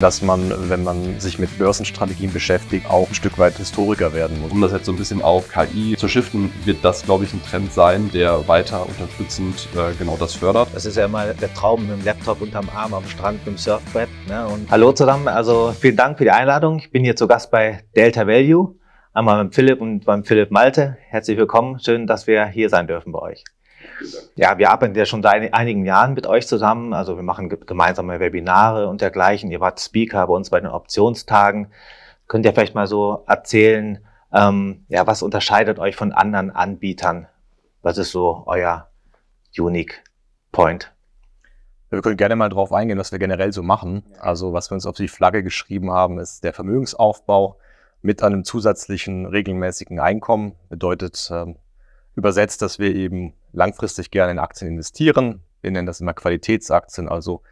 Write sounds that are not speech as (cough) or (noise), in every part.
dass man, wenn man sich mit Börsenstrategien beschäftigt, auch ein Stück weit Historiker werden muss. Um das jetzt so ein bisschen auf KI zu shiften, wird das, glaube ich, ein Trend sein, der weiter unterstützend äh, genau das fördert. Das ist ja immer der Traum mit dem Laptop unterm Arm am Strand mit dem Surfbrett. Ne? Und Hallo zusammen, also vielen Dank für die Einladung. Ich bin hier zu Gast bei Delta Value, einmal mit Philipp und beim Philipp Malte. Herzlich willkommen, schön, dass wir hier sein dürfen bei euch. Ja, wir arbeiten ja schon seit einigen Jahren mit euch zusammen. Also wir machen gemeinsame Webinare und dergleichen. Ihr wart Speaker bei uns bei den Optionstagen. Könnt ihr vielleicht mal so erzählen, ähm, ja, was unterscheidet euch von anderen Anbietern? Was ist so euer Unique Point? Wir können gerne mal drauf eingehen, was wir generell so machen. Also was wir uns auf die Flagge geschrieben haben, ist der Vermögensaufbau mit einem zusätzlichen regelmäßigen Einkommen. Bedeutet ähm, übersetzt, dass wir eben langfristig gerne in Aktien investieren. Wir nennen das immer Qualitätsaktien, also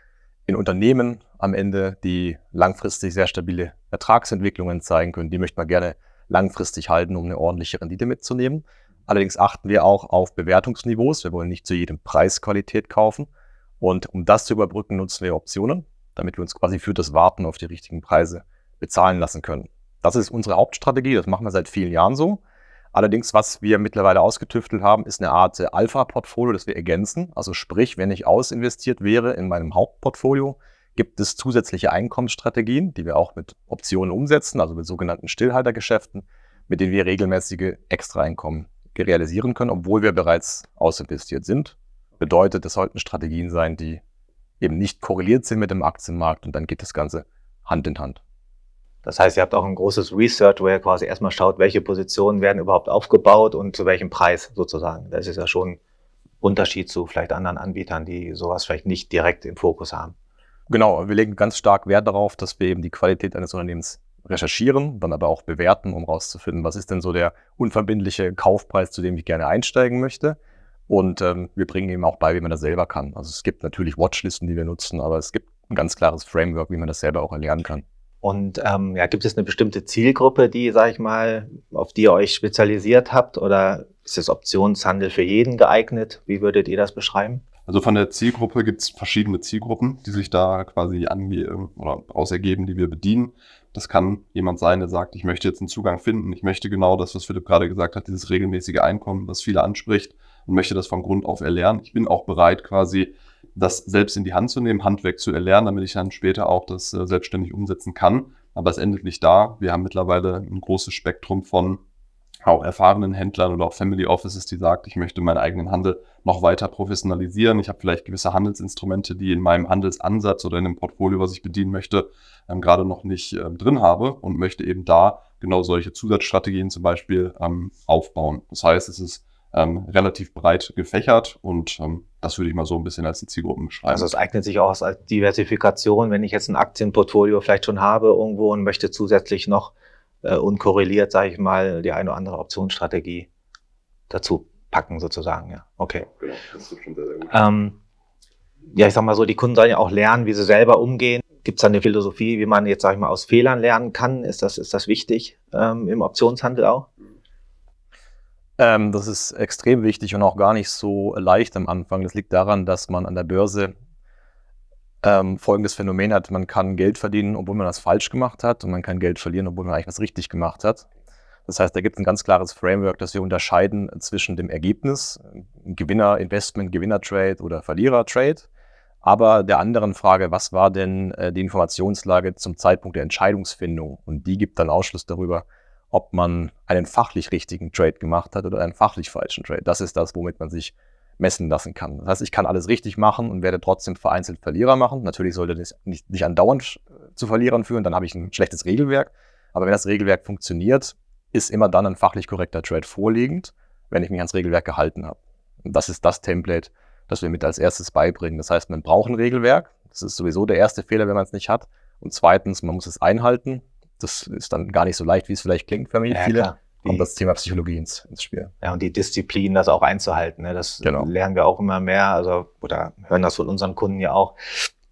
in Unternehmen am Ende, die langfristig sehr stabile Ertragsentwicklungen zeigen können. Die möchte man gerne langfristig halten, um eine ordentliche Rendite mitzunehmen. Allerdings achten wir auch auf Bewertungsniveaus. Wir wollen nicht zu jedem Preis Qualität kaufen. Und um das zu überbrücken, nutzen wir Optionen, damit wir uns quasi für das Warten auf die richtigen Preise bezahlen lassen können. Das ist unsere Hauptstrategie. Das machen wir seit vielen Jahren so. Allerdings, was wir mittlerweile ausgetüftelt haben, ist eine Art äh, Alpha-Portfolio, das wir ergänzen. Also sprich, wenn ich ausinvestiert wäre in meinem Hauptportfolio, gibt es zusätzliche Einkommensstrategien, die wir auch mit Optionen umsetzen, also mit sogenannten Stillhaltergeschäften, mit denen wir regelmäßige Extraeinkommen realisieren können, obwohl wir bereits ausinvestiert sind. Bedeutet, es sollten Strategien sein, die eben nicht korreliert sind mit dem Aktienmarkt und dann geht das Ganze Hand in Hand. Das heißt, ihr habt auch ein großes Research, wo ihr quasi erstmal schaut, welche Positionen werden überhaupt aufgebaut und zu welchem Preis sozusagen. Das ist ja schon ein Unterschied zu vielleicht anderen Anbietern, die sowas vielleicht nicht direkt im Fokus haben. Genau, wir legen ganz stark Wert darauf, dass wir eben die Qualität eines Unternehmens recherchieren, dann aber auch bewerten, um herauszufinden, was ist denn so der unverbindliche Kaufpreis, zu dem ich gerne einsteigen möchte. Und ähm, wir bringen eben auch bei, wie man das selber kann. Also es gibt natürlich Watchlisten, die wir nutzen, aber es gibt ein ganz klares Framework, wie man das selber auch erlernen kann. Und ähm, ja, gibt es eine bestimmte Zielgruppe, die, sage ich mal, auf die ihr euch spezialisiert habt? Oder ist das Optionshandel für jeden geeignet? Wie würdet ihr das beschreiben? Also von der Zielgruppe gibt es verschiedene Zielgruppen, die sich da quasi ange oder ausergeben, die wir bedienen. Das kann jemand sein, der sagt, ich möchte jetzt einen Zugang finden. Ich möchte genau das, was Philipp gerade gesagt hat, dieses regelmäßige Einkommen, was viele anspricht und möchte das von Grund auf erlernen. Ich bin auch bereit, quasi das selbst in die Hand zu nehmen, Handwerk zu erlernen, damit ich dann später auch das äh, selbstständig umsetzen kann. Aber es endet nicht da. Wir haben mittlerweile ein großes Spektrum von auch erfahrenen Händlern oder auch Family Offices, die sagt, ich möchte meinen eigenen Handel noch weiter professionalisieren. Ich habe vielleicht gewisse Handelsinstrumente, die in meinem Handelsansatz oder in dem Portfolio, was ich bedienen möchte, ähm, gerade noch nicht ähm, drin habe und möchte eben da genau solche Zusatzstrategien zum Beispiel ähm, aufbauen. Das heißt, es ist ähm, relativ breit gefächert und ähm, das würde ich mal so ein bisschen als Zielgruppen beschreiben. Also es eignet sich auch als Diversifikation, wenn ich jetzt ein Aktienportfolio vielleicht schon habe irgendwo und möchte zusätzlich noch äh, unkorreliert, sage ich mal, die eine oder andere Optionsstrategie dazu packen sozusagen. Ja, okay. Genau, das schon sehr, sehr gut. Ähm, ja, ich sag mal so, die Kunden sollen ja auch lernen, wie sie selber umgehen. Gibt es da eine Philosophie, wie man jetzt, sage ich mal, aus Fehlern lernen kann? Ist das, ist das wichtig ähm, im Optionshandel auch? Ähm, das ist extrem wichtig und auch gar nicht so leicht am Anfang. Das liegt daran, dass man an der Börse ähm, folgendes Phänomen hat. Man kann Geld verdienen, obwohl man das falsch gemacht hat und man kann Geld verlieren, obwohl man eigentlich was richtig gemacht hat. Das heißt, da gibt es ein ganz klares Framework, dass wir unterscheiden zwischen dem Ergebnis, Gewinner, Investment, Gewinner-Trade oder Verlierer-Trade, aber der anderen Frage, was war denn äh, die Informationslage zum Zeitpunkt der Entscheidungsfindung? Und die gibt dann Ausschluss darüber, ob man einen fachlich richtigen Trade gemacht hat oder einen fachlich falschen Trade. Das ist das, womit man sich messen lassen kann. Das heißt, ich kann alles richtig machen und werde trotzdem vereinzelt Verlierer machen. Natürlich sollte das nicht, nicht andauernd äh, zu Verlierern führen, dann habe ich ein schlechtes Regelwerk. Aber wenn das Regelwerk funktioniert, ist immer dann ein fachlich korrekter Trade vorliegend, wenn ich mich ans Regelwerk gehalten habe. Und das ist das Template, das wir mit als erstes beibringen. Das heißt, man braucht ein Regelwerk. Das ist sowieso der erste Fehler, wenn man es nicht hat. Und zweitens, man muss es einhalten das ist dann gar nicht so leicht, wie es vielleicht klingt für mich. Ja, viele klar. kommt das Thema Psychologie ins, ins, Spiel. Ja, und die Disziplin, das auch einzuhalten, ne? das genau. lernen wir auch immer mehr, also oder hören das von unseren Kunden ja auch,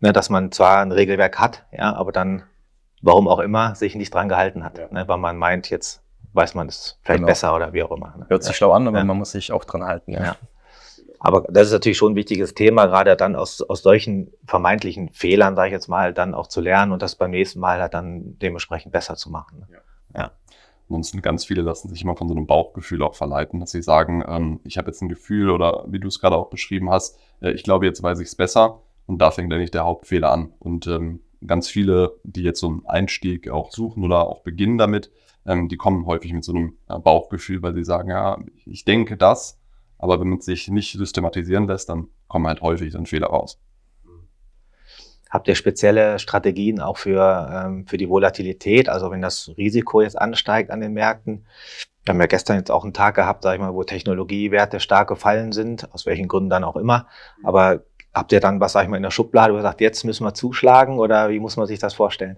ne? dass man zwar ein Regelwerk hat, ja, aber dann, warum auch immer, sich nicht dran gehalten hat, ja. ne? weil man meint, jetzt weiß man es vielleicht genau. besser oder wie auch immer. Ne? Hört sich ja. schlau an, aber man muss sich auch dran halten. ja. Aber das ist natürlich schon ein wichtiges Thema, gerade dann aus, aus solchen vermeintlichen Fehlern, sage ich jetzt mal, dann auch zu lernen und das beim nächsten Mal halt dann dementsprechend besser zu machen. Ne? Ja. ja. Ansonsten ganz viele lassen sich immer von so einem Bauchgefühl auch verleiten, dass sie sagen, ähm, ich habe jetzt ein Gefühl oder wie du es gerade auch beschrieben hast, äh, ich glaube, jetzt weiß ich es besser und da fängt eigentlich der Hauptfehler an. Und ähm, ganz viele, die jetzt so einen Einstieg auch suchen oder auch beginnen damit, ähm, die kommen häufig mit so einem Bauchgefühl, weil sie sagen, ja, ich denke das, aber wenn man sich nicht systematisieren lässt, dann kommen halt häufig dann Fehler raus. Habt ihr spezielle Strategien auch für, ähm, für die Volatilität? Also wenn das Risiko jetzt ansteigt an den Märkten, wir haben ja gestern jetzt auch einen Tag gehabt, sag ich mal, wo Technologiewerte stark gefallen sind, aus welchen Gründen dann auch immer. Aber habt ihr dann was, sag ich mal, in der Schublade, wo ihr sagt, jetzt müssen wir zuschlagen oder wie muss man sich das vorstellen?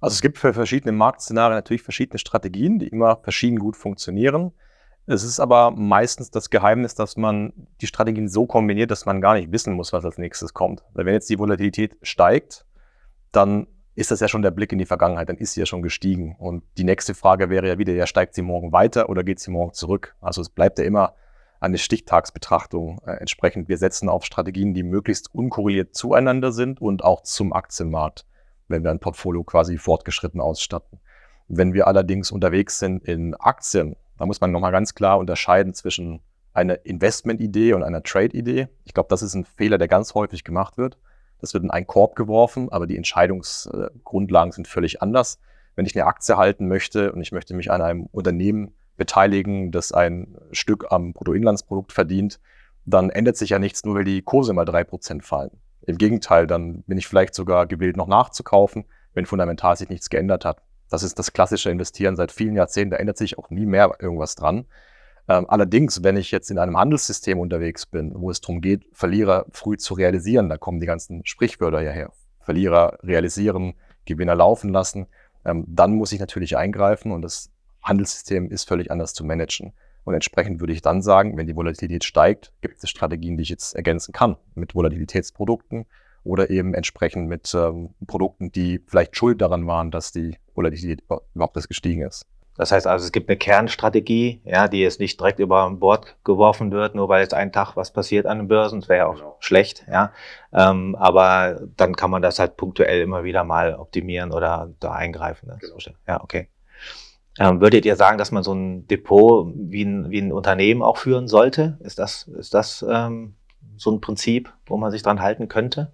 Also es gibt für verschiedene Marktszenarien natürlich verschiedene Strategien, die immer verschieden gut funktionieren. Es ist aber meistens das Geheimnis, dass man die Strategien so kombiniert, dass man gar nicht wissen muss, was als nächstes kommt. Weil wenn jetzt die Volatilität steigt, dann ist das ja schon der Blick in die Vergangenheit, dann ist sie ja schon gestiegen. Und die nächste Frage wäre ja wieder, ja, steigt sie morgen weiter oder geht sie morgen zurück? Also es bleibt ja immer eine Stichtagsbetrachtung äh, entsprechend. Wir setzen auf Strategien, die möglichst unkorreliert zueinander sind und auch zum Aktienmarkt, wenn wir ein Portfolio quasi fortgeschritten ausstatten. Wenn wir allerdings unterwegs sind in Aktien da muss man nochmal ganz klar unterscheiden zwischen einer Investment-Idee und einer Trade-Idee. Ich glaube, das ist ein Fehler, der ganz häufig gemacht wird. Das wird in einen Korb geworfen, aber die Entscheidungsgrundlagen sind völlig anders. Wenn ich eine Aktie halten möchte und ich möchte mich an einem Unternehmen beteiligen, das ein Stück am Bruttoinlandsprodukt verdient, dann ändert sich ja nichts, nur weil die Kurse mal drei Prozent fallen. Im Gegenteil, dann bin ich vielleicht sogar gewillt, noch nachzukaufen, wenn fundamental sich nichts geändert hat. Das ist das klassische Investieren seit vielen Jahrzehnten. Da ändert sich auch nie mehr irgendwas dran. Ähm, allerdings, wenn ich jetzt in einem Handelssystem unterwegs bin, wo es darum geht, Verlierer früh zu realisieren, da kommen die ganzen Sprichwörter ja her. Verlierer realisieren, Gewinner laufen lassen. Ähm, dann muss ich natürlich eingreifen und das Handelssystem ist völlig anders zu managen. Und entsprechend würde ich dann sagen, wenn die Volatilität steigt, gibt es Strategien, die ich jetzt ergänzen kann mit Volatilitätsprodukten, oder eben entsprechend mit ähm, Produkten, die vielleicht schuld daran waren, dass die oder überhaupt das gestiegen ist. Das heißt also, es gibt eine Kernstrategie, ja, die jetzt nicht direkt über Bord geworfen wird, nur weil jetzt einen Tag was passiert an den Börsen, das wäre ja auch genau. schlecht, ja. Ähm, aber dann kann man das halt punktuell immer wieder mal optimieren oder da eingreifen. Ne? Genau. Ja, okay. Ähm, würdet ihr sagen, dass man so ein Depot wie ein, wie ein Unternehmen auch führen sollte? Ist das, ist das ähm, so ein Prinzip, wo man sich dran halten könnte?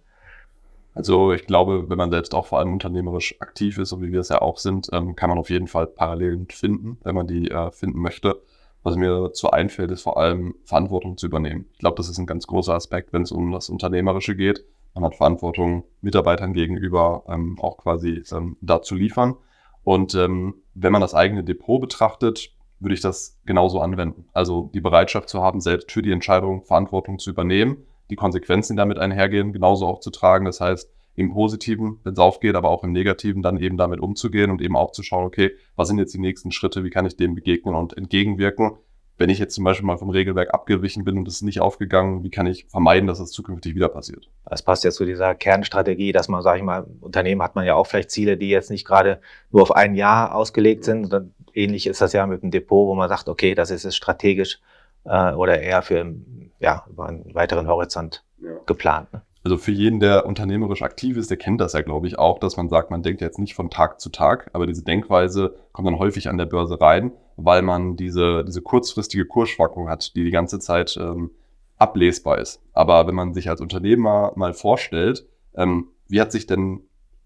Also ich glaube, wenn man selbst auch vor allem unternehmerisch aktiv ist, so wie wir es ja auch sind, ähm, kann man auf jeden Fall Parallelen finden, wenn man die äh, finden möchte. Was mir dazu einfällt, ist vor allem Verantwortung zu übernehmen. Ich glaube, das ist ein ganz großer Aspekt, wenn es um das Unternehmerische geht. Man hat Verantwortung Mitarbeitern gegenüber, ähm, auch quasi ähm, da zu liefern. Und ähm, wenn man das eigene Depot betrachtet, würde ich das genauso anwenden. Also die Bereitschaft zu haben, selbst für die Entscheidung Verantwortung zu übernehmen die Konsequenzen, die damit einhergehen, genauso auch zu tragen. Das heißt, im Positiven, wenn es aufgeht, aber auch im Negativen dann eben damit umzugehen und eben auch zu schauen, okay, was sind jetzt die nächsten Schritte, wie kann ich dem begegnen und entgegenwirken. Wenn ich jetzt zum Beispiel mal vom Regelwerk abgewichen bin und es nicht aufgegangen, wie kann ich vermeiden, dass das zukünftig wieder passiert? Das passt ja zu dieser Kernstrategie, dass man, sage ich mal, Unternehmen hat man ja auch vielleicht Ziele, die jetzt nicht gerade nur auf ein Jahr ausgelegt sind. Ähnlich ist das ja mit dem Depot, wo man sagt, okay, das ist es strategisch äh, oder eher für ja, über einen weiteren Horizont ja. geplant. Ne? Also für jeden, der unternehmerisch aktiv ist, der kennt das ja, glaube ich, auch, dass man sagt, man denkt jetzt nicht von Tag zu Tag, aber diese Denkweise kommt dann häufig an der Börse rein, weil man diese, diese kurzfristige Kursschwankung hat, die die ganze Zeit ähm, ablesbar ist. Aber wenn man sich als Unternehmer mal vorstellt, ähm, wie hat sich denn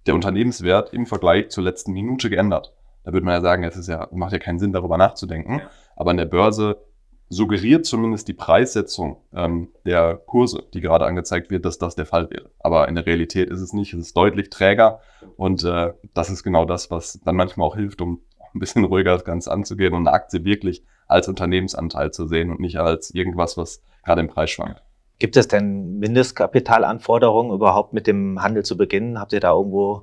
der Unternehmenswert im Vergleich zur letzten Minute geändert? Da würde man ja sagen, es ist ja, macht ja keinen Sinn, darüber nachzudenken. Ja. Aber an der Börse suggeriert zumindest die Preissetzung ähm, der Kurse, die gerade angezeigt wird, dass das der Fall wäre. Aber in der Realität ist es nicht, es ist deutlich träger und äh, das ist genau das, was dann manchmal auch hilft, um ein bisschen (laughs) ruhiger das Ganze anzugehen und eine Aktie wirklich als Unternehmensanteil zu sehen und nicht als irgendwas, was gerade im Preis schwankt. Gibt es denn Mindestkapitalanforderungen überhaupt mit dem Handel zu beginnen? Habt ihr da irgendwo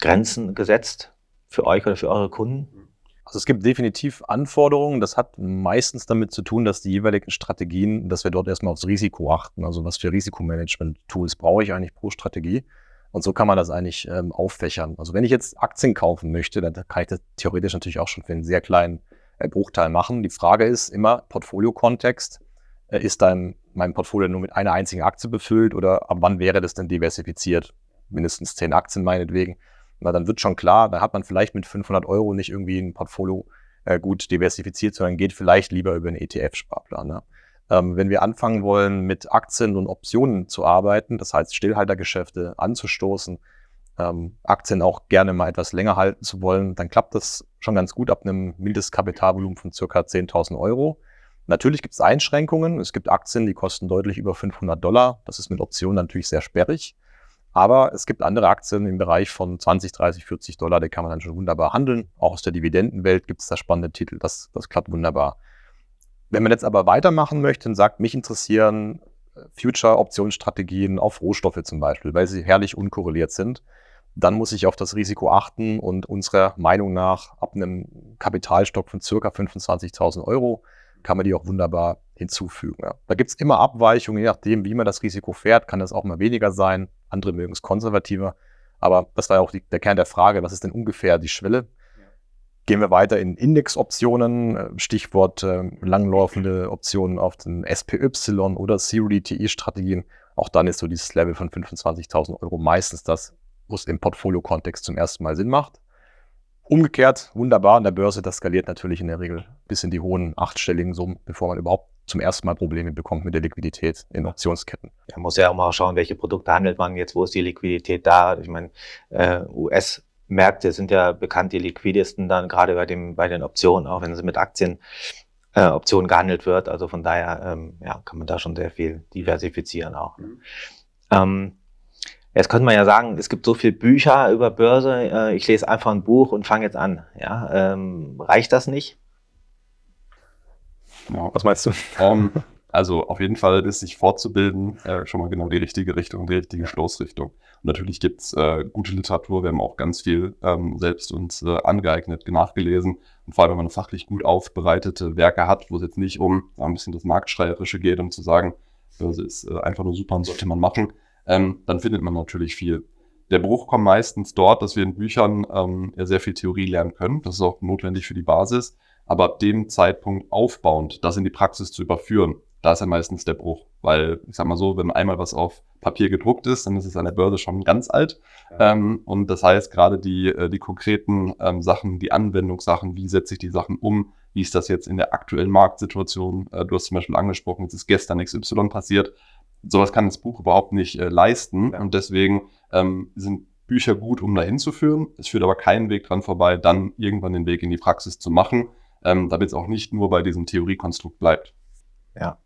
Grenzen gesetzt für euch oder für eure Kunden? Also es gibt definitiv Anforderungen. Das hat meistens damit zu tun, dass die jeweiligen Strategien, dass wir dort erstmal aufs Risiko achten. Also was für Risikomanagement-Tools brauche ich eigentlich pro Strategie? Und so kann man das eigentlich ähm, auffächern. Also wenn ich jetzt Aktien kaufen möchte, dann kann ich das theoretisch natürlich auch schon für einen sehr kleinen äh, Bruchteil machen. Die Frage ist immer Portfolio-Kontext. Äh, ist dann mein Portfolio nur mit einer einzigen Aktie befüllt oder ab wann wäre das denn diversifiziert? Mindestens zehn Aktien meinetwegen na, dann wird schon klar, da hat man vielleicht mit 500 Euro nicht irgendwie ein Portfolio äh, gut diversifiziert, sondern geht vielleicht lieber über einen ETF-Sparplan. Ne? Ähm, wenn wir anfangen wollen, mit Aktien und Optionen zu arbeiten, das heißt Stillhaltergeschäfte anzustoßen, ähm, Aktien auch gerne mal etwas länger halten zu wollen, dann klappt das schon ganz gut ab einem mildes Kapitalvolumen von ca. 10.000 Euro. Natürlich gibt es Einschränkungen. Es gibt Aktien, die kosten deutlich über 500 Dollar. Das ist mit Optionen natürlich sehr sperrig. Aber es gibt andere Aktien im Bereich von 20, 30, 40 Dollar, die kann man dann schon wunderbar handeln. Auch aus der Dividendenwelt gibt es da spannende Titel, das, das klappt wunderbar. Wenn man jetzt aber weitermachen möchte und sagt, mich interessieren äh, Future-Optionsstrategien auf Rohstoffe zum Beispiel, weil sie herrlich unkorreliert sind, dann muss ich auf das Risiko achten und unserer Meinung nach ab einem Kapitalstock von circa 25.000 Euro kann man die auch wunderbar hinzufügen. Ja. Da gibt es immer Abweichungen, je nachdem, wie man das Risiko fährt, kann das auch mal weniger sein, andere mögen es konservativer. Aber das war ja auch die, der Kern der Frage, was ist denn ungefähr die Schwelle? Gehen wir weiter in Indexoptionen, äh, Stichwort äh, langlaufende Optionen auf den SPY oder CRDTI-Strategien. E auch dann ist so dieses Level von 25.000 Euro meistens das, was im Portfolio-Kontext zum ersten Mal Sinn macht. Umgekehrt, wunderbar an der Börse, das skaliert natürlich in der Regel bis in die hohen achtstelligen Summen, bevor man überhaupt zum ersten Mal Probleme bekommt mit der Liquidität in Optionsketten. Man muss ja auch mal schauen, welche Produkte handelt man jetzt, wo ist die Liquidität da? Ich meine, äh, US Märkte sind ja bekannt die liquidesten dann gerade bei dem bei den Optionen, auch wenn es mit Aktien äh, gehandelt wird. Also von daher ähm, ja, kann man da schon sehr viel diversifizieren auch. Mhm. Ähm, jetzt könnte man ja sagen, es gibt so viele Bücher über Börse. Äh, ich lese einfach ein Buch und fange jetzt an. Ja, ähm, reicht das nicht? Ja. Was meinst du? Um, ähm, also auf jeden Fall ist sich fortzubilden äh, schon mal genau die richtige Richtung, die richtige Stoßrichtung. Und natürlich gibt es äh, gute Literatur, wir haben auch ganz viel ähm, selbst uns äh, angeeignet, nachgelesen. Und vor allem, wenn man fachlich gut aufbereitete Werke hat, wo es jetzt nicht um äh, ein bisschen das Marktschreierische geht, um zu sagen, das ist äh, einfach nur super und sollte man machen, ähm, dann findet man natürlich viel. Der Bruch kommt meistens dort, dass wir in Büchern ähm, sehr viel Theorie lernen können. Das ist auch notwendig für die Basis aber ab dem Zeitpunkt aufbauend das in die Praxis zu überführen, da ist ja meistens der Bruch. Weil, ich sag mal so, wenn einmal was auf Papier gedruckt ist, dann ist es an der Börse schon ganz alt. Ja. Ähm, und das heißt, gerade die, äh, die konkreten ähm, Sachen, die Anwendungssachen, wie setze ich die Sachen um, wie ist das jetzt in der aktuellen Marktsituation? Äh, du hast zum Beispiel angesprochen, es ist gestern XY passiert. Sowas kann das Buch überhaupt nicht äh, leisten. Ja. Und deswegen ähm, sind Bücher gut, um dahin zu führen. Es führt aber keinen Weg dran vorbei, dann irgendwann den Weg in die Praxis zu machen ähm, damit es auch nicht nur bei diesem Theoriekonstrukt bleibt. Ja.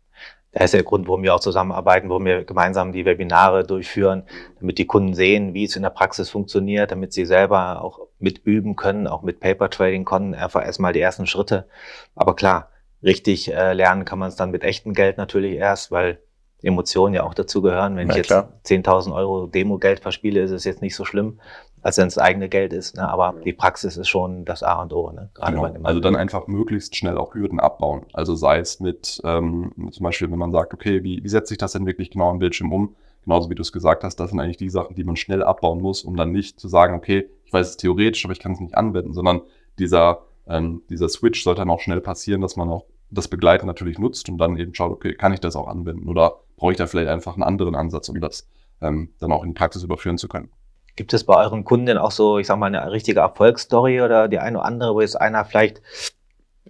Das ist der Grund, warum wir auch zusammenarbeiten, warum wir gemeinsam die Webinare durchführen, damit die Kunden sehen, wie es in der Praxis funktioniert, damit sie selber auch mitüben können, auch mit Paper Trading können, einfach erstmal die ersten Schritte. Aber klar, richtig äh, lernen kann man es dann mit echtem Geld natürlich erst, weil Emotionen ja auch dazugehören. Wenn ja, ich jetzt 10.000 Euro Demo-Geld verspiele, ist es jetzt nicht so schlimm als wenn es eigene Geld ist. Ne? Aber mhm. die Praxis ist schon das A und O. Ne? genau. Also dann einfach möglichst schnell auch Hürden abbauen. Also sei es mit ähm, zum Beispiel, wenn man sagt, okay, wie, wie setze ich das denn wirklich genau am Bildschirm um? Genauso wie du es gesagt hast, das sind eigentlich die Sachen, die man schnell abbauen muss, um dann nicht zu sagen, okay, ich weiß es theoretisch, aber ich kann es nicht anwenden, sondern dieser, ähm, dieser Switch sollte dann auch schnell passieren, dass man auch das Begleiten natürlich nutzt und dann eben schaut, okay, kann ich das auch anwenden oder brauche ich da vielleicht einfach einen anderen Ansatz, um das ähm, dann auch in die Praxis überführen zu können. Gibt es bei euren Kunden denn auch so, ich sag mal, eine richtige Erfolgsstory oder die eine oder andere, wo jetzt einer vielleicht,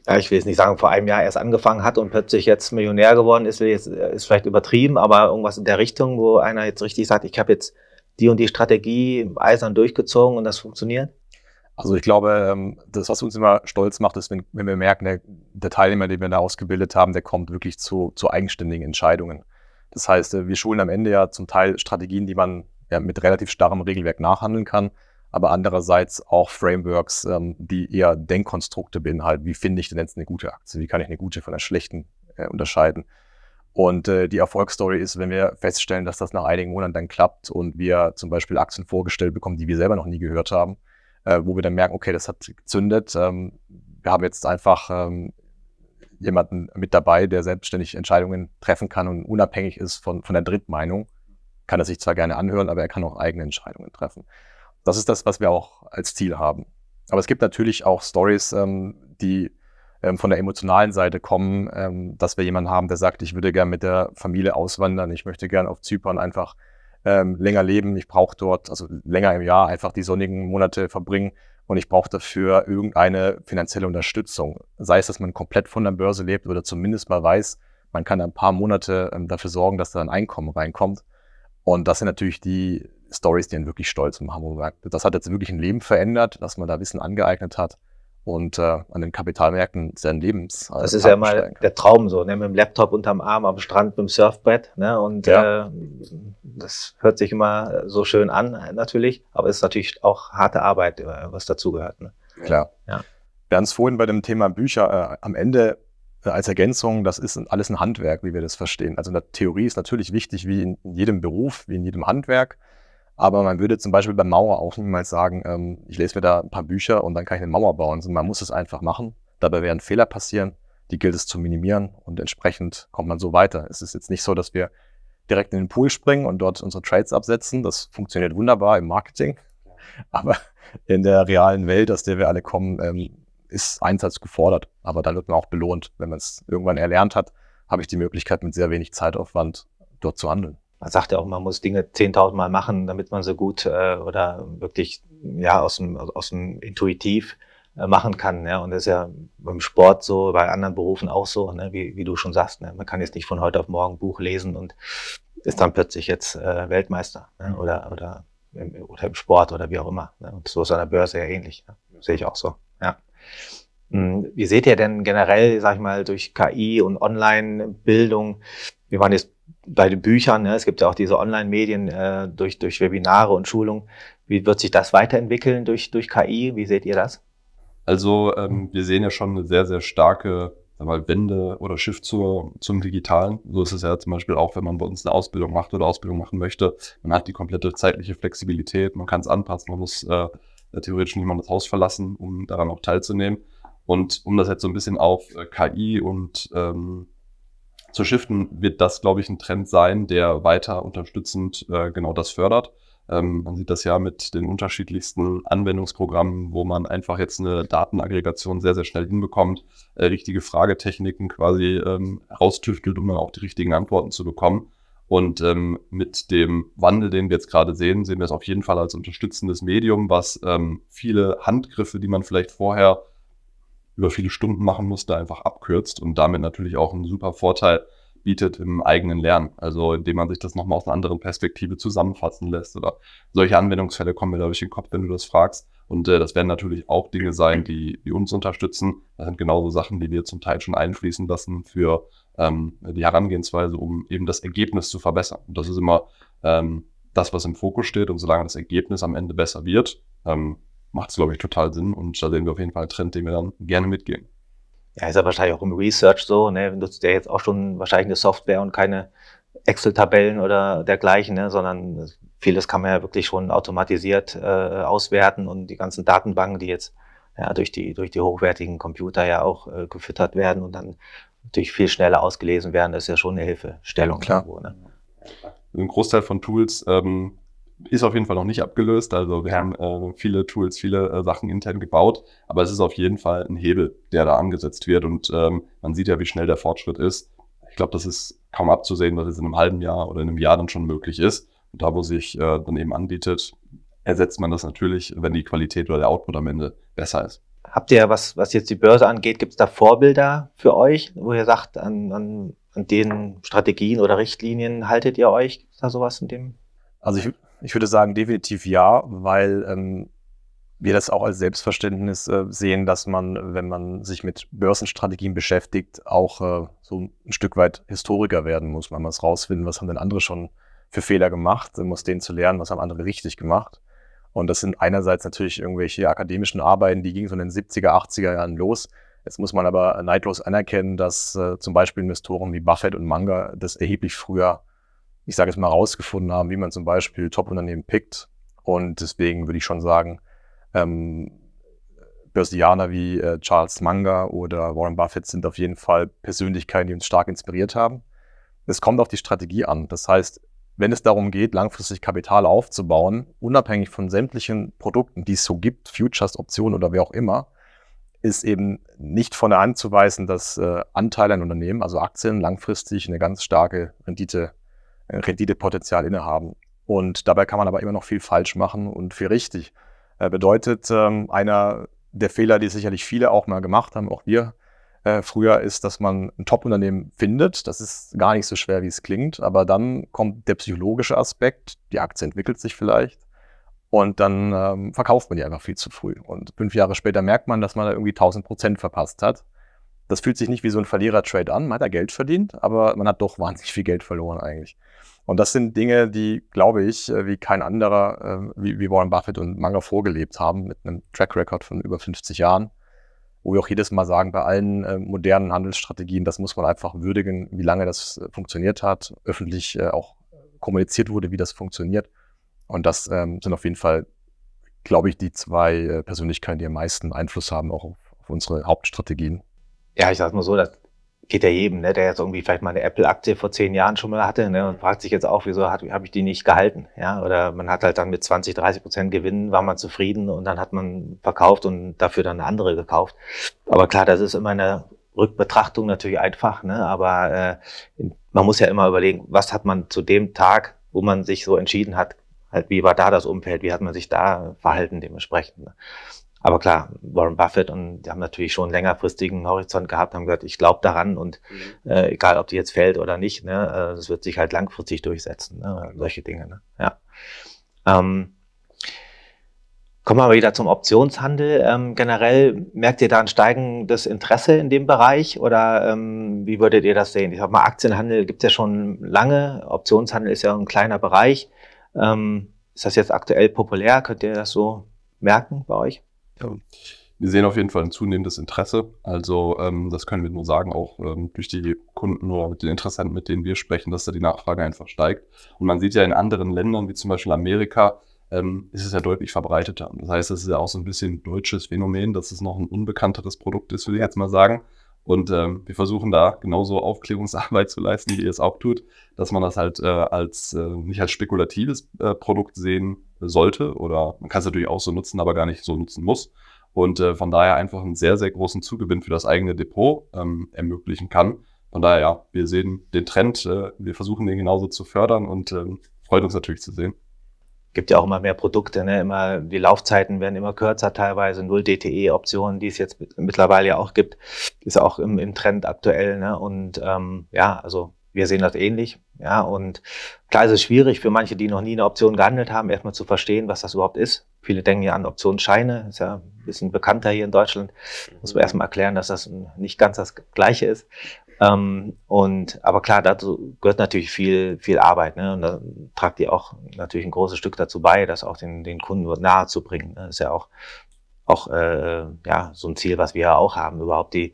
ja, ich will jetzt nicht sagen, vor einem Jahr erst angefangen hat und plötzlich jetzt Millionär geworden ist, jetzt, äh, ist vielleicht übertrieben, aber irgendwas in der Richtung, wo einer jetzt richtig sagt, ich habe jetzt die und die Strategie eisern durchgezogen und das funktioniert? Also ich glaube, ähm, das, was uns immer stolz macht, ist, wenn, wenn wir merken, der, der, Teilnehmer, den wir da ausgebildet haben, der kommt wirklich zu, zu eigenständigen Entscheidungen. Das heißt, äh, wir schulen am Ende ja zum Teil Strategien, die man ja, mit relativ starrem Regelwerk nachhandeln kann, aber andererseits auch Frameworks, ähm, die eher Denkkonstrukte beinhalten. Wie finde ich denn jetzt eine gute Aktie? Wie kann ich eine gute von einer schlechten äh, unterscheiden? Und äh, die Erfolgsstory ist, wenn wir feststellen, dass das nach einigen Monaten dann klappt und wir zum Beispiel Aktien vorgestellt bekommen, die wir selber noch nie gehört haben, äh, wo wir dann merken, okay, das hat gezündet. Ähm, wir haben jetzt einfach ähm, jemanden mit dabei, der selbstständig Entscheidungen treffen kann und unabhängig ist von, von der Drittmeinung kann er sich zwar gerne anhören, aber er kann auch eigene Entscheidungen treffen. Das ist das, was wir auch als Ziel haben. Aber es gibt natürlich auch Stories, ähm, die ähm, von der emotionalen Seite kommen, ähm, dass wir jemanden haben, der sagt, ich würde gerne mit der Familie auswandern, ich möchte gerne auf Zypern einfach ähm, länger leben, ich brauche dort, also länger im Jahr einfach die sonnigen Monate verbringen und ich brauche dafür irgendeine finanzielle Unterstützung. Sei es, dass man komplett von der Börse lebt oder zumindest mal weiß, man kann ein paar Monate ähm, dafür sorgen, dass da ein Einkommen reinkommt. Und das sind natürlich die Stories, die einen wirklich stolz machen, wo man das hat jetzt wirklich ein Leben verändert, dass man da Wissen angeeignet hat und äh, an den Kapitalmärkten sein Lebens. Also das ist ja mal der Traum so, ne? mit dem Laptop unterm Arm am Strand, mit dem Surfbrett. Ne? Und ja. äh, das hört sich immer so schön an, äh, natürlich, aber es ist natürlich auch harte Arbeit, äh, was dazugehört. Ne? Klar. Ja. Wir haben es vorhin bei dem Thema Bücher äh, am Ende äh, als Ergänzung, das ist alles ein Handwerk, wie wir das verstehen. Also eine Theorie ist natürlich wichtig, wie in jedem Beruf, wie in jedem Handwerk. Aber man würde zum Beispiel beim Mauer auch niemals sagen, ähm, ich lese mir da ein paar Bücher und dann kann ich eine Mauer bauen. Also man muss es einfach machen. Dabei werden Fehler passieren. Die gilt es zu minimieren und entsprechend kommt man so weiter. Es ist jetzt nicht so, dass wir direkt in den Pool springen und dort unsere Trades absetzen. Das funktioniert wunderbar im Marketing. (laughs) Aber in der realen Welt, aus der wir alle kommen, ähm, ist Einsatz gefordert, aber dann wird man auch belohnt. Wenn man es irgendwann erlernt hat, habe ich die Möglichkeit, mit sehr wenig Zeitaufwand dort zu handeln. Man sagt ja auch, man muss Dinge 10.000 Mal machen, damit man so gut äh, oder wirklich ja aus dem, aus dem Intuitiv äh, machen kann. Ja? Und das ist ja beim Sport so, bei anderen Berufen auch so, ne? wie, wie du schon sagst. Ne? Man kann jetzt nicht von heute auf morgen ein Buch lesen und ist dann plötzlich jetzt äh, Weltmeister ne? oder, oder, im, oder im Sport oder wie auch immer. Ne? Und so ist an der Börse ja ähnlich. Ne? Sehe ich auch so. Hm, wie seht ihr denn generell, sag ich mal, durch KI und Online-Bildung, wir waren jetzt bei den Büchern, ne? es gibt ja auch diese Online-Medien äh, durch, durch Webinare und Schulungen, wie wird sich das weiterentwickeln durch, durch KI? Wie seht ihr das? Also ähm, wir sehen ja schon eine sehr, sehr starke mal Wende oder Shift zur, zum Digitalen. So ist es ja zum Beispiel auch, wenn man bei uns eine Ausbildung macht oder Ausbildung machen möchte. Man hat die komplette zeitliche Flexibilität, man kann es anpassen, man muss äh, äh, theoretisch nicht mal das Haus verlassen, um daran auch teilzunehmen. Und um das jetzt so ein bisschen auf äh, KI und ähm, zu shiften, wird das, glaube ich, ein Trend sein, der weiter unterstützend äh, genau das fördert. Ähm, man sieht das ja mit den unterschiedlichsten Anwendungsprogrammen, wo man einfach jetzt eine Datenaggregation sehr, sehr schnell hinbekommt, äh, richtige Fragetechniken quasi ähm, raustüftelt, um dann auch die richtigen Antworten zu bekommen. Und ähm, mit dem Wandel, den wir jetzt gerade sehen, sehen wir es auf jeden Fall als unterstützendes Medium, was ähm, viele Handgriffe, die man vielleicht vorher über viele Stunden machen musste, einfach abkürzt und damit natürlich auch einen super Vorteil bietet im eigenen Lernen. Also indem man sich das nochmal aus einer anderen Perspektive zusammenfassen lässt oder solche Anwendungsfälle kommen mir, glaube ich, in den Kopf, wenn du das fragst. Und äh, das werden natürlich auch Dinge sein, die, die uns unterstützen. Das sind genauso Sachen, die wir zum Teil schon einfließen lassen für ähm, die Herangehensweise, um eben das Ergebnis zu verbessern. Und das ist immer ähm, das, was im Fokus steht. Und solange das Ergebnis am Ende besser wird, ähm, macht es, glaube ich, total Sinn. Und da sehen wir auf jeden Fall einen Trend, den wir dann gerne mitgehen. Ja, ist ja wahrscheinlich auch im Research so. Ne? Nutzt ja jetzt auch schon wahrscheinlich eine Software und keine Excel-Tabellen oder dergleichen, ne? sondern vieles kann man ja wirklich schon automatisiert äh, auswerten und die ganzen Datenbanken, die jetzt ja, durch, die, durch die hochwertigen Computer ja auch äh, gefüttert werden und dann natürlich viel schneller ausgelesen werden, das ist ja schon eine Hilfestellung. Klar. Irgendwo, ne? Ein Großteil von Tools ähm, ist auf jeden Fall noch nicht abgelöst. Also wir ja. haben äh, viele Tools, viele äh, Sachen intern gebaut, aber es ist auf jeden Fall ein Hebel, der da angesetzt wird und ähm, man sieht ja, wie schnell der Fortschritt ist. Ich glaube, das ist kaum abzusehen, dass es in einem halben Jahr oder in einem Jahr dann schon möglich ist. Und da, wo sich äh, dann eben anbietet, ersetzt man das natürlich, wenn die Qualität oder der Output am Ende besser ist habt ihr was, was jetzt die Börse angeht, gibt es da Vorbilder für euch, wo ihr sagt, an, an, an den Strategien oder Richtlinien haltet ihr euch? Gibt es da sowas in dem? Also ich, ich würde sagen, definitiv ja, weil ähm, wir das auch als Selbstverständnis äh, sehen, dass man, wenn man sich mit Börsenstrategien beschäftigt, auch äh, so ein Stück weit Historiker werden muss. Man muss rausfinden, was haben denn andere schon für Fehler gemacht, man muss denen zu lernen, was haben andere richtig gemacht. Und das sind einerseits natürlich irgendwelche akademischen Arbeiten, die gingen so in den 70er, 80er Jahren los. Jetzt muss man aber neidlos anerkennen, dass äh, zum Beispiel Investoren wie Buffett und Manga das erheblich früher, ich sage es mal, rausgefunden haben, wie man zum Beispiel Top-Unternehmen pickt. Und deswegen würde ich schon sagen, ähm, Börsianer wie äh, Charles Manga oder Warren Buffett sind auf jeden Fall Persönlichkeiten, die uns stark inspiriert haben. Es kommt auf die Strategie an. Das heißt, wenn es darum geht, langfristig Kapital aufzubauen, unabhängig von sämtlichen Produkten, die es so gibt, Futures, Optionen oder wer auch immer, ist eben nicht von der Hand dass äh, Anteile an Unternehmen, also Aktien, langfristig eine ganz starke Rendite, äh, Renditepotenzial innehaben. Und dabei kann man aber immer noch viel falsch machen und viel richtig. Äh, bedeutet, ähm, einer der Fehler, die sicherlich viele auch mal gemacht haben, auch wir, äh, früher ist, dass man ein Top-Unternehmen findet. Das ist gar nicht so schwer, wie es klingt. Aber dann kommt der psychologische Aspekt, die Aktie entwickelt sich vielleicht. Und dann ähm, verkauft man die einfach viel zu früh. Und fünf Jahre später merkt man, dass man da irgendwie 1000 Prozent verpasst hat. Das fühlt sich nicht wie so ein Verlierer-Trade an. Man hat da Geld verdient, aber man hat doch (laughs) wahnsinnig viel Geld verloren eigentlich. Und das sind Dinge, die, glaube ich, äh, wie kein anderer, äh, wie, wie Warren Buffett und Manga vorgelebt haben, mit einem Track Record von über 50 Jahren wo wir auch jedes Mal sagen, bei allen äh, modernen Handelsstrategien, das muss man einfach würdigen, wie lange das äh, funktioniert hat, öffentlich äh, auch kommuniziert wurde, wie das funktioniert. Und das ähm, sind auf jeden Fall, glaube ich, die zwei äh, Persönlichkeiten, die am meisten Einfluss haben, auch auf, auf unsere Hauptstrategien. Ja, ich sage mal so, das geht ja jedem, ne, der jetzt irgendwie vielleicht mal eine Apple-Aktie vor zehn Jahren schon mal hatte ne, und fragt sich jetzt auch, wieso habe ich die nicht gehalten? Ja, oder man hat halt dann mit 20, 30 Prozent Gewinn, war man zufrieden und dann hat man verkauft und dafür dann eine andere gekauft. Aber klar, das ist immer eine Rückbetrachtung natürlich einfach, ne, aber äh, man muss ja immer überlegen, was hat man zu dem Tag, wo man sich so entschieden hat, halt, wie war da das Umfeld, wie hat man sich da verhalten dementsprechend. Ne? Aber klar, Warren Buffett und die haben natürlich schon einen längerfristigen Horizont gehabt, haben gesagt, ich glaube daran und mhm. äh, egal, ob die jetzt fällt oder nicht, ne, äh, das wird sich halt langfristig durchsetzen, ne, solche Dinge. Ne? Ja. Ähm, kommen wir mal wieder zum Optionshandel. Ähm, generell merkt ihr da ein steigendes Interesse in dem Bereich oder ähm, wie würdet ihr das sehen? Ich sag mal, Aktienhandel gibt es ja schon lange, Optionshandel ist ja ein kleiner Bereich. Ähm, ist das jetzt aktuell populär? Könnt ihr das so merken bei euch? Wir sehen auf jeden Fall ein zunehmendes Interesse. Also ähm, das können wir nur sagen, auch ähm, durch die Kunden oder mit den Interessenten, mit denen wir sprechen, dass da die Nachfrage einfach steigt. Und man sieht ja in anderen Ländern, wie zum Beispiel Amerika, ähm, ist es ja deutlich verbreiteter. Das heißt, es ist ja auch so ein bisschen deutsches Phänomen, dass es noch ein unbekannteres Produkt ist, würde ich jetzt mal sagen. Und ähm, wir versuchen da genauso Aufklärungsarbeit zu leisten, wie ihr es auch tut, dass man das halt äh, als äh, nicht als spekulatives äh, Produkt sehen sollte oder man kann es natürlich auch so nutzen, aber gar nicht so nutzen muss. Und äh, von daher einfach einen sehr, sehr großen Zugewinn für das eigene Depot ähm, ermöglichen kann. Von daher, ja, wir sehen den Trend, äh, wir versuchen den genauso zu fördern und ähm, freut uns natürlich zu sehen gibt ja auch immer mehr Produkte, ne? immer die Laufzeiten werden immer kürzer teilweise, null DTE-Optionen, die es jetzt mittlerweile ja auch gibt, ist auch im, im Trend aktuell. Ne? Und ähm, ja, also wir sehen das ähnlich. Ja, und klar ist es schwierig für manche, die noch nie eine Option gehandelt haben, erstmal zu verstehen, was das überhaupt ist. Viele denken ja an Optionsscheine, ist ja ein bisschen bekannter hier in Deutschland. Muss man erstmal erklären, dass das nicht ganz das Gleiche ist. Ähm, und, aber klar, dazu gehört natürlich viel, viel Arbeit. Ne? Und da tragt ihr auch natürlich ein großes Stück dazu bei, das auch den, den Kunden nahezubringen. Ne? Ist ja auch, auch äh, ja, so ein Ziel, was wir ja auch haben, überhaupt die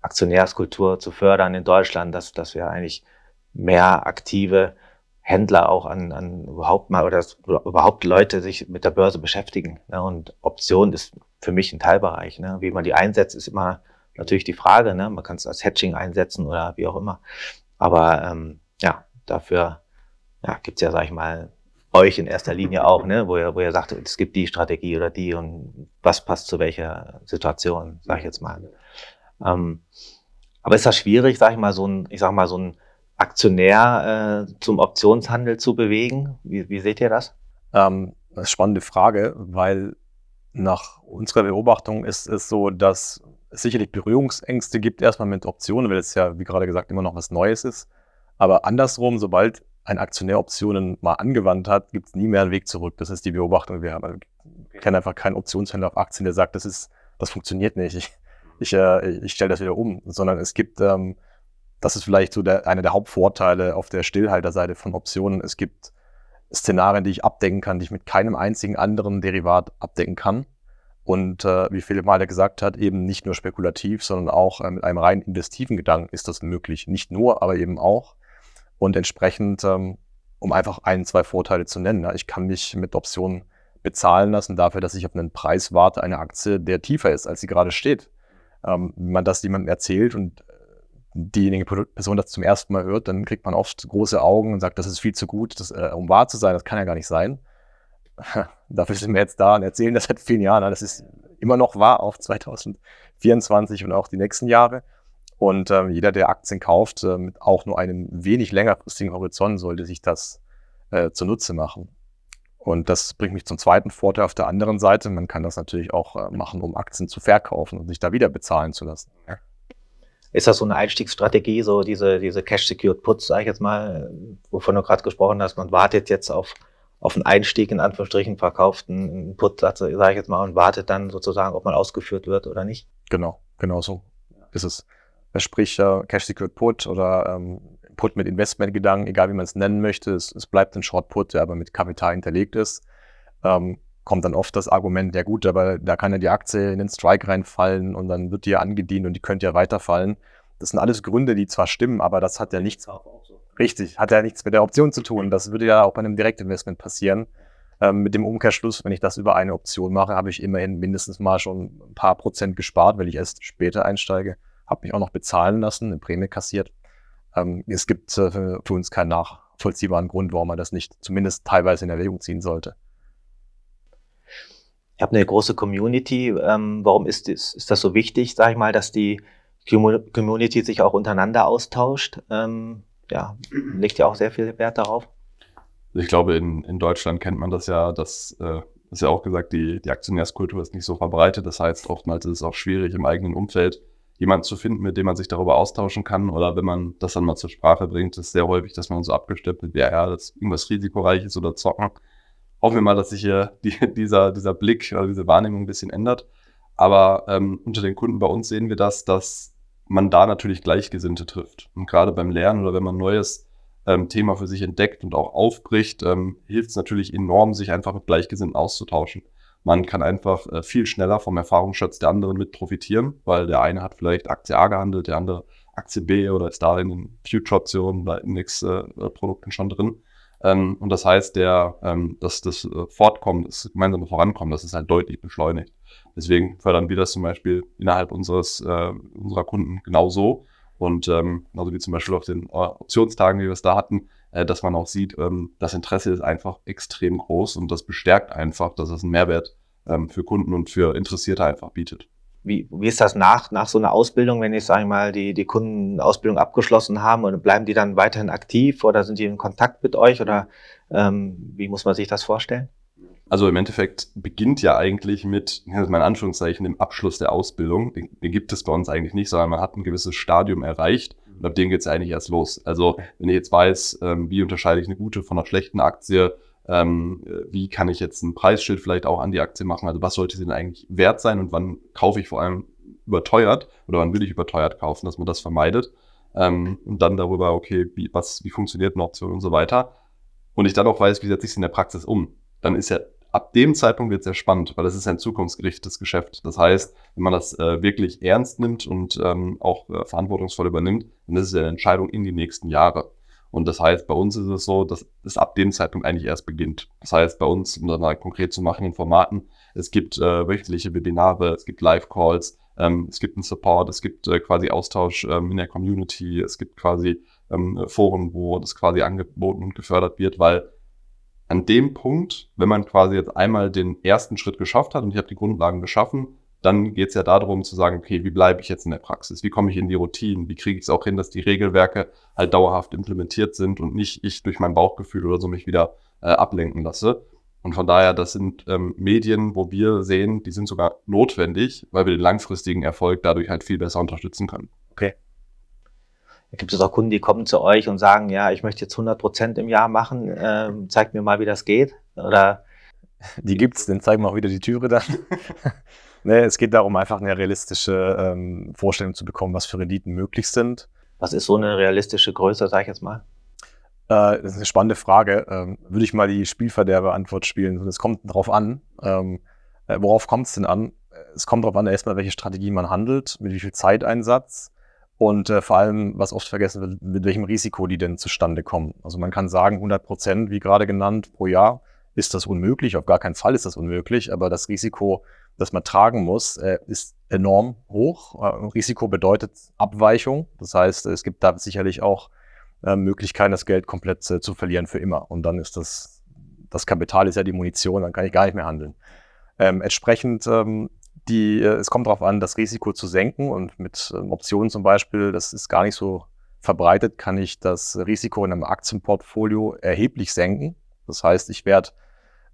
Aktionärskultur zu fördern in Deutschland, dass, dass wir eigentlich mehr aktive Händler auch an, an überhaupt mal oder, oder überhaupt Leute sich mit der Börse beschäftigen. Ne? Und Option ist für mich ein Teilbereich. Ne? Wie man die einsetzt, ist immer natürlich die Frage, ne? man kann es als Hedging einsetzen oder wie auch immer. Aber ähm, ja, dafür ja, gibt es ja, sag ich mal, euch in erster Linie auch, ne? wo, ihr, wo ihr sagt, es gibt die Strategie oder die und was passt zu welcher Situation, sage ich jetzt mal. Ähm, aber ist das schwierig, sag ich mal, so ein, ich sag mal, so ein Aktionär äh, zum Optionshandel zu bewegen? Wie, wie seht ihr das? Ähm, das ist eine spannende Frage, weil nach unserer Beobachtung ist es so, dass sicherlich Berührungsängste gibt, erstmal mit Optionen, weil es ja, wie gerade gesagt, immer noch was Neues ist. Aber andersrum, sobald ein Aktionär Optionen mal angewandt hat, gibt es nie mehr einen Weg zurück. Das ist die Beobachtung, wir haben. Ich äh, kenne einfach keinen Optionshändler auf Aktien, der sagt, das ist, das funktioniert nicht. Ich, ich, äh, ich stelle das wieder um, sondern es gibt, ähm, das ist vielleicht so der, einer der Hauptvorteile auf der Stillhalterseite von Optionen. Es gibt Szenarien, die ich abdecken kann, die ich mit keinem einzigen anderen Derivat abdecken kann. Und äh, wie Philipp Mahler gesagt hat, eben nicht nur spekulativ, sondern auch äh, mit einem rein investiven Gedanken ist das möglich. Nicht nur, aber eben auch. Und entsprechend, ähm, um einfach ein, zwei Vorteile zu nennen, ja, ne, ich kann mich mit Optionen bezahlen lassen dafür, dass ich auf einen Preis warte, eine Aktie, der tiefer ist, als sie gerade steht. Ähm, wenn man das jemandem erzählt und äh, diejenige Person das zum ersten Mal hört, dann kriegt man oft große Augen und sagt, das ist viel zu gut, das, äh, um wahr zu sein, das kann ja gar nicht sein. (laughs) dafür sind wir jetzt da und erzählen das seit vielen Jahren. Das ist immer noch wahr, auch 2024 und auch die nächsten Jahre. Und ähm, jeder, der Aktien kauft, äh, mit auch nur einem wenig längerfristigen Horizont, sollte sich das äh, zunutze machen. Und das bringt mich zum zweiten Vorteil auf der anderen Seite. Man kann das natürlich auch äh, machen, um Aktien zu verkaufen und sich da wieder bezahlen zu lassen. Ist das so eine Einstiegsstrategie, so diese, diese Cash-Secured Puts, sage ich jetzt mal, äh, wovon du gerade gesprochen hast, man wartet jetzt auf auf den Einstieg in Anführungsstrichen verkauften Put, sage ich jetzt mal, und wartet dann sozusagen, ob man ausgeführt wird oder nicht. Genau, genau so ist es. Sprich, äh, Cash Secured Put oder ähm, Put mit Investmentgedanken, egal wie man es nennen möchte, es, es, bleibt ein Short Put, der aber mit Kapital hinterlegt ist. Ähm, kommt dann oft das Argument, ja gut, aber da kann ja die Aktie in den Strike reinfallen und dann wird die ja angedient und die könnte ja weiterfallen. Das sind alles Gründe, die zwar stimmen, aber das hat ja nichts Richtig, hat ja nichts mit der Option zu tun. Das würde ja auch bei einem Direktinvestment passieren. Ähm, mit dem Umkehrschluss, wenn ich das über eine Option mache, habe ich immerhin mindestens mal schon ein paar Prozent gespart, weil ich erst später einsteige. Habe mich auch noch bezahlen lassen, eine Prämie kassiert. Ähm, es gibt äh, für uns keinen nachvollziehbaren Grund, warum man das nicht zumindest teilweise in Erwägung ziehen sollte. Ich habe eine große Community. Ähm, warum ist das, ist das so wichtig, sage ich mal, dass die Community sich auch untereinander austauscht? Ähm, ja, legt ja auch sehr viel Wert darauf. Ich glaube, in, in Deutschland kennt man das ja, dass, äh, ist ja auch gesagt, die, die Aktionärskultur ist nicht so verbreitet. Das heißt, oftmals ist es auch schwierig, im eigenen Umfeld jemanden zu finden, mit dem man sich darüber austauschen kann. Oder wenn man das dann mal zur Sprache bringt, ist sehr häufig, dass man so abgestempelt wird, ja, ja, das ist irgendwas Risikoreiches oder Zocken. Hoffen wir mal, dass sich hier die, (laughs) dieser, dieser Blick oder diese Wahrnehmung ein bisschen ändert. Aber ähm, unter den Kunden bei uns sehen wir das, dass man da natürlich Gleichgesinnte trifft. Und gerade beim Lernen oder wenn man ein neues ähm, Thema für sich entdeckt und auch aufbricht, ähm, hilft es natürlich enorm, sich einfach mit Gleichgesinnten auszutauschen. Man kann einfach äh, viel schneller vom Erfahrungsschatz der anderen mit profitieren, weil der eine hat vielleicht Aktie A gehandelt, der andere Aktie B oder ist da in den Future-Optionen oder Index-Produkten äh, äh schon drin. Ähm, und das heißt, der, ähm, dass das äh, Fortkommen, das gemeinsame Vorankommen, das ist halt deutlich beschleunigt. Deswegen fördern wir das zum Beispiel innerhalb unseres, äh, unserer Kunden genauso. Und ähm, genauso wie zum Beispiel auf den Optionstagen, wie wir es da hatten, äh, dass man auch sieht, ähm, das Interesse ist einfach extrem groß und das bestärkt einfach, dass es einen Mehrwert ähm, für Kunden und für Interessierte einfach bietet. Wie, wie ist das nach, nach so einer Ausbildung, wenn ich einmal die, die Kunden Ausbildung abgeschlossen haben und bleiben die dann weiterhin aktiv oder sind die in Kontakt mit euch oder ähm, wie muss man sich das vorstellen? Also im Endeffekt beginnt ja eigentlich mit, also mein Anführungszeichen, dem Abschluss der Ausbildung. Den, den, gibt es bei uns eigentlich nicht, sondern man hat ein gewisses Stadium erreicht und ab dem geht es eigentlich erst los. Also wenn ich jetzt weiß, ähm, wie unterscheide ich eine gute von einer schlechten Aktie, ähm, äh, wie kann ich jetzt ein Preisschild vielleicht auch an die Aktie machen, also was sollte sie denn eigentlich wert sein und wann kaufe ich vor allem überteuert oder wann will ich überteuert kaufen, dass man das vermeidet. Ähm, und dann darüber, okay, wie, was, wie funktioniert eine Option und so weiter. Und ich dann auch weiß, wie setze ich es in der Praxis um. Dann ist ja ab dem Zeitpunkt wird es sehr spannend, weil das ist ein zukunftsgerichtetes Geschäft. Das heißt, wenn man das äh, wirklich ernst nimmt und ähm, auch äh, verantwortungsvoll übernimmt, dann ist es eine Entscheidung in die nächsten Jahre. Und das heißt, bei uns ist es so, dass es ab dem Zeitpunkt eigentlich erst beginnt. Das heißt, bei uns, um das mal konkret zu machen in Formaten, es gibt äh, wöchentliche Webinare, es gibt Live-Calls, ähm, es gibt einen Support, es gibt äh, quasi Austausch ähm, in der Community, es gibt quasi ähm, Foren, wo das quasi angeboten und gefördert wird, weil an dem Punkt, wenn man quasi jetzt einmal den ersten Schritt geschafft hat und ich habe die Grundlagen geschaffen, dann geht es ja darum zu sagen, okay, wie bleibe ich jetzt in der Praxis? Wie komme ich in die Routinen? Wie kriege ich es auch hin, dass die Regelwerke halt dauerhaft implementiert sind und nicht ich durch mein Bauchgefühl oder so mich wieder äh, ablenken lasse? Und von daher, das sind ähm, Medien, wo wir sehen, die sind sogar notwendig, weil wir den langfristigen Erfolg dadurch halt viel besser unterstützen können. Okay. Gibt es auch Kunden, die kommen zu euch und sagen, ja, ich möchte jetzt 100 Prozent im Jahr machen, äh, zeigt mir mal, wie das geht? Oder? Die es, dann zeigen wir auch wieder die Türe dann. (laughs) nee, es geht darum, einfach eine realistische ähm, Vorstellung zu bekommen, was für Renditen möglich sind. Was ist so eine realistische Größe, sage ich jetzt mal? Äh, das ist eine spannende Frage. Ähm, würde ich mal die Spielverderber-Antwort spielen. Es kommt drauf an. Ähm, äh, worauf kommt es denn an? Es kommt darauf an, erstmal, welche Strategie man handelt, mit wie viel Zeiteinsatz, und äh, vor allem, was oft vergessen wird, mit welchem Risiko die denn zustande kommen. Also man kann sagen, 100 Prozent, wie gerade genannt, pro Jahr ist das unmöglich. Auf gar keinen Fall ist das unmöglich, aber das Risiko, das man tragen muss, äh, ist enorm hoch. Äh, Risiko bedeutet Abweichung. Das heißt, es gibt da sicherlich auch äh, Möglichkeiten, das Geld komplett äh, zu verlieren für immer. Und dann ist das, das Kapital ist ja die Munition, dann kann ich gar nicht mehr handeln. Ähm, entsprechend ähm, die, äh, es kommt darauf an, das Risiko zu senken und mit ähm, Optionen zum Beispiel, das ist gar nicht so verbreitet, kann ich das Risiko in einem Aktienportfolio erheblich senken. Das heißt, ich werde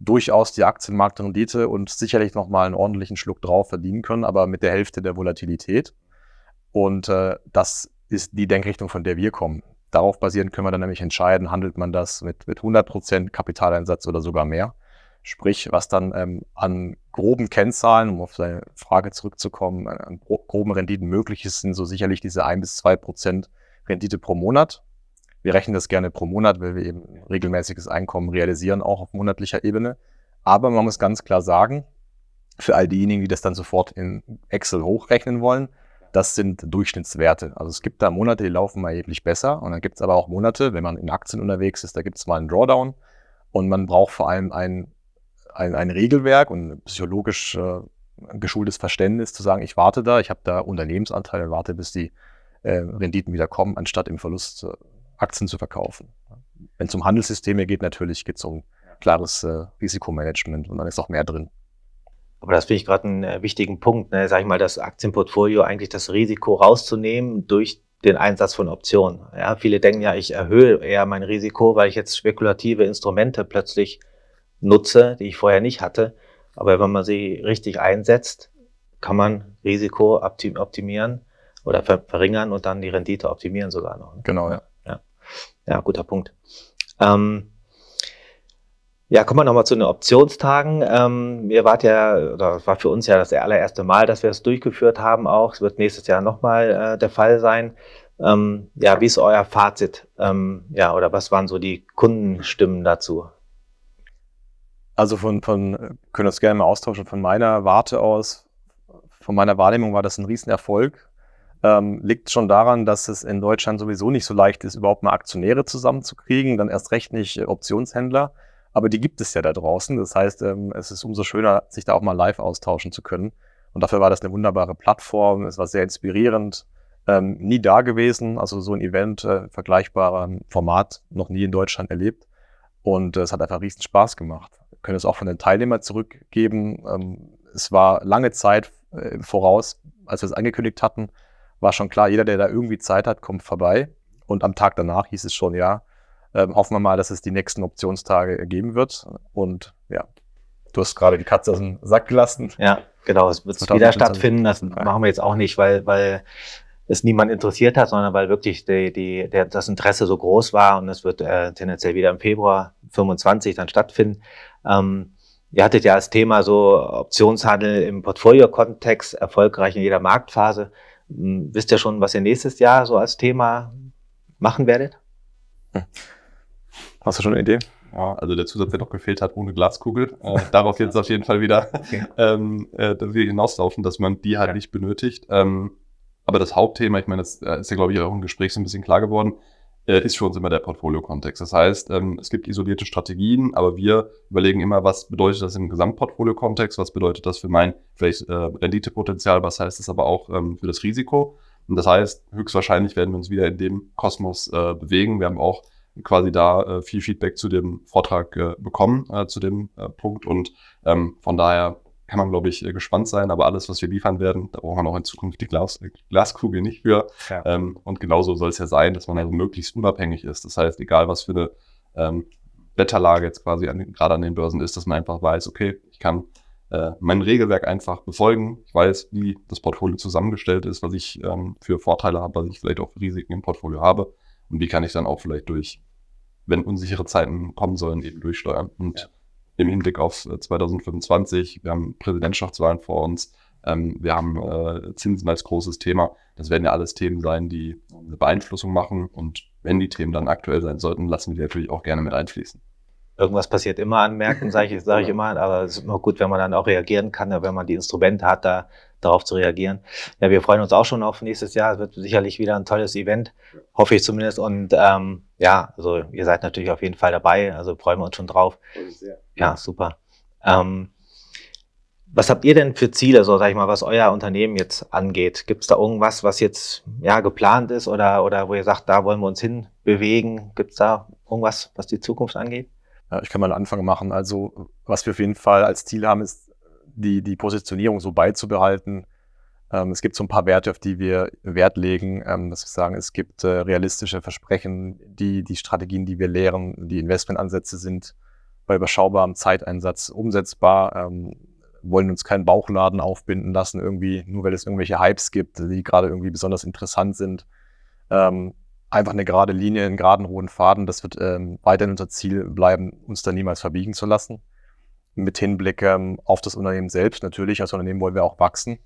durchaus die Aktienmarktrendite und sicherlich nochmal einen ordentlichen Schluck drauf verdienen können, aber mit der Hälfte der Volatilität. Und äh, das ist die Denkrichtung, von der wir kommen. Darauf basierend können wir dann nämlich entscheiden, handelt man das mit, mit 100% Kapitaleinsatz oder sogar mehr. Sprich, was dann ähm, an groben Kennzahlen, um auf deine Frage zurückzukommen, äh, an, an groben Renditen möglich ist, sind so sicherlich diese ein bis zwei Prozent Rendite pro Monat. Wir rechnen das gerne pro Monat, weil wir eben regelmäßiges Einkommen realisieren, auch auf monatlicher Ebene. Aber man muss ganz klar sagen, für all diejenigen, die das dann sofort in Excel hochrechnen wollen, das sind Durchschnittswerte. Also es gibt da Monate, die laufen mal erheblich besser. Und dann gibt es aber auch Monate, wenn man in Aktien unterwegs ist, da gibt es mal einen Drawdown. Und man braucht vor allem einen ein, ein Regelwerk und ein psychologisch äh, geschultes Verständnis zu sagen, ich warte da, ich habe da Unternehmensanteile, warte, bis die äh, Renditen wieder kommen, anstatt im Verlust äh, Aktien zu verkaufen. Wenn es um Handelssysteme geht, natürlich geht es um klares äh, Risikomanagement und dann ist auch mehr drin. Aber das finde ich gerade einen äh, wichtigen Punkt, ne? sage ich mal, das Aktienportfolio eigentlich das Risiko rauszunehmen durch den Einsatz von Optionen. Ja, viele denken ja, ich erhöhe eher mein Risiko, weil ich jetzt spekulative Instrumente plötzlich nutze, die ich vorher nicht hatte. Aber wenn man sie richtig einsetzt, kann man Risiko optimieren oder verringern und dann die Rendite optimieren sogar noch. Ne? Genau, ja. ja. ja. guter Punkt. Ähm, ja, kommen wir nochmal zu den Optionstagen. Ähm, ihr wart ja, oder das war für uns ja das allererste Mal, dass wir das durchgeführt haben auch. Es wird nächstes Jahr nochmal äh, der Fall sein. Ähm, ja, wie ist euer Fazit? Ähm, ja, oder was waren so die Kundenstimmen dazu? Also von, von äh, können wir das gerne mal austauschen. Von meiner Warte aus, von meiner Wahrnehmung war das ein Riesenerfolg. Ähm, liegt schon daran, dass es in Deutschland sowieso nicht so leicht ist, überhaupt mal Aktionäre zusammenzukriegen, dann erst recht nicht äh, Optionshändler. Aber die gibt es ja da draußen. Das heißt, ähm, es ist umso schöner, sich da auch mal live austauschen zu können. Und dafür war das eine wunderbare Plattform. Es war sehr inspirierend. Ähm, nie da gewesen, also so ein Event äh, vergleichbarer Format noch nie in Deutschland erlebt. Und äh, es hat einfach riesen Spaß gemacht. Wir können es auch von den Teilnehmern zurückgeben. Ähm, es war lange Zeit äh, im Voraus, als wir es angekündigt hatten, war schon klar, jeder, der da irgendwie Zeit hat, kommt vorbei. Und am Tag danach hieß es schon, ja, ähm, hoffen wir mal, dass es die nächsten Optionstage geben wird. Und ja, du hast gerade die Katze aus dem Sack gelassen. Ja, genau, es wird wieder stattfinden. Das machen wir jetzt auch nicht, weil, weil es niemand interessiert hat, sondern weil wirklich die, die, der, das Interesse so groß war und es wird äh, tendenziell wieder im Februar 25 dann stattfinden. Ähm, ihr hattet ja als Thema so Optionshandel im Portfolio-Kontext erfolgreich in jeder Marktphase. Ähm, wisst ihr schon, was ihr nächstes Jahr so als Thema machen werdet? Hm. Hast du schon eine Idee? Ja, also der Zusatz, der noch gefehlt hat, ohne Glaskugel. Äh, darauf jetzt auf jeden Fall wieder okay. ähm, äh, hinauslaufen, dass man die halt ja. nicht benötigt. Ähm, aber das Hauptthema, ich meine, das äh, ist ja, glaube ich, auch im Gespräch so ein bisschen klar geworden, äh, ist für uns immer der Portfolio-Kontext. Das heißt, ähm, es gibt isolierte Strategien, aber wir überlegen immer, was bedeutet das im Gesamtportfolio-Kontext, was bedeutet das für mein vielleicht äh, Renditepotenzial, was heißt das aber auch ähm, für das Risiko. Und das heißt, höchstwahrscheinlich werden wir uns wieder in dem Kosmos bewegen. Wir haben auch quasi da viel Feedback zu dem Vortrag bekommen, zu dem Punkt. Und ähm, von daher kann man, glaube ich, äh, gespannt sein. Aber alles, was wir liefern werden, da brauchen wir auch in Zukunft die Glas äh, Glaskugel nicht für. Ja. Ähm, und genauso soll es ja sein, dass man also möglichst unabhängig ist. Das heißt, egal was für eine ähm, Wetterlage jetzt quasi an, gerade an den Börsen ist, dass man einfach weiß, okay, ich kann äh, mein Regelwerk einfach befolgen. Ich weiß, wie das Portfolio zusammengestellt ist, was ich ähm, für Vorteile habe, was ich vielleicht auch für Risiken im Portfolio habe und wie kann ich dann auch vielleicht durch, wenn unsichere Zeiten kommen sollen, eben durchsteuern. Und ja im Hinblick auf 2025. Äh, wir haben Präsidentschaftswahlen vor uns. Ähm, wir haben äh, Zinsen als großes Thema. Das werden ja alles Themen sein, die eine Beeinflussung machen. Und wenn die Themen dann aktuell sein sollten, lassen wir die natürlich auch gerne mit einfließen irgendwas passiert immer anmerken, sage ich, sag ich immer, aber es ist immer gut, wenn man dann auch reagieren kann, ne, wenn man die Instrumente hat, da darauf zu reagieren. Ja, wir freuen uns auch schon auf nächstes Jahr. Es wird sicherlich wieder ein tolles Event, hoffe ich zumindest. Und ähm, ja, also ihr seid natürlich auf jeden Fall dabei, also freuen wir uns schon drauf. Ja, super. Ähm, was habt ihr denn für Ziele, so sag ich mal, was euer Unternehmen jetzt angeht? Gibt es da irgendwas, was jetzt ja geplant ist oder, oder wo ihr sagt, da wollen wir uns hin bewegen? Gibt es da irgendwas, was die Zukunft angeht? Ich kann mal einen Anfang machen. Also, was wir auf jeden Fall als Ziel haben, ist, die, die Positionierung so beizubehalten. Ähm, es gibt so ein paar Werte, auf die wir Wert legen. Ähm, dass wir sagen, es gibt äh, realistische Versprechen, die, die Strategien, die wir lehren, die Investmentansätze sind bei überschaubarem Zeiteinsatz umsetzbar ähm, wollen uns keinen Bauchladen aufbinden lassen, irgendwie, nur weil es irgendwelche Hypes gibt, die gerade irgendwie besonders interessant sind. Ähm, einfach eine gerade Linie, einen geraden, hohen Faden. Das wird ähm, weiterhin unser Ziel bleiben, uns da niemals verbiegen zu lassen. Mit Hinblick ähm, auf das Unternehmen selbst natürlich. Als Unternehmen wollen wir auch wachsen.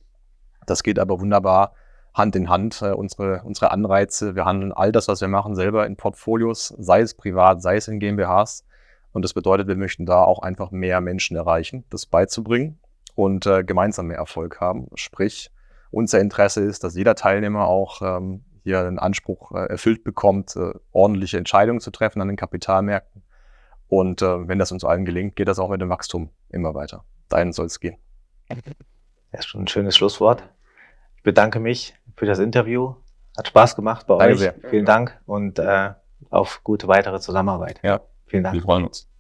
Das geht aber wunderbar Hand in Hand. Äh, unsere, unsere Anreize, wir handeln all das, was wir machen, selber in Portfolios, sei es privat, sei es in GmbHs. Und das bedeutet, wir möchten da auch einfach mehr Menschen erreichen, das beizubringen und äh, gemeinsam mehr Erfolg haben. Sprich, unser Interesse ist, dass jeder Teilnehmer auch ähm, hier einen Anspruch äh, erfüllt bekommt, äh, ordentliche Entscheidungen zu treffen an den Kapitalmärkten. Und äh, wenn das uns allen gelingt, geht das auch mit dem Wachstum immer weiter. Dahin soll es gehen. Das ist schon ein schönes Schlusswort. Ich bedanke mich für das Interview. Hat Spaß gemacht bei Danke euch. Sehr. Vielen Dank und äh, auf gute weitere Zusammenarbeit. Ja, vielen Dank. Wir freuen uns.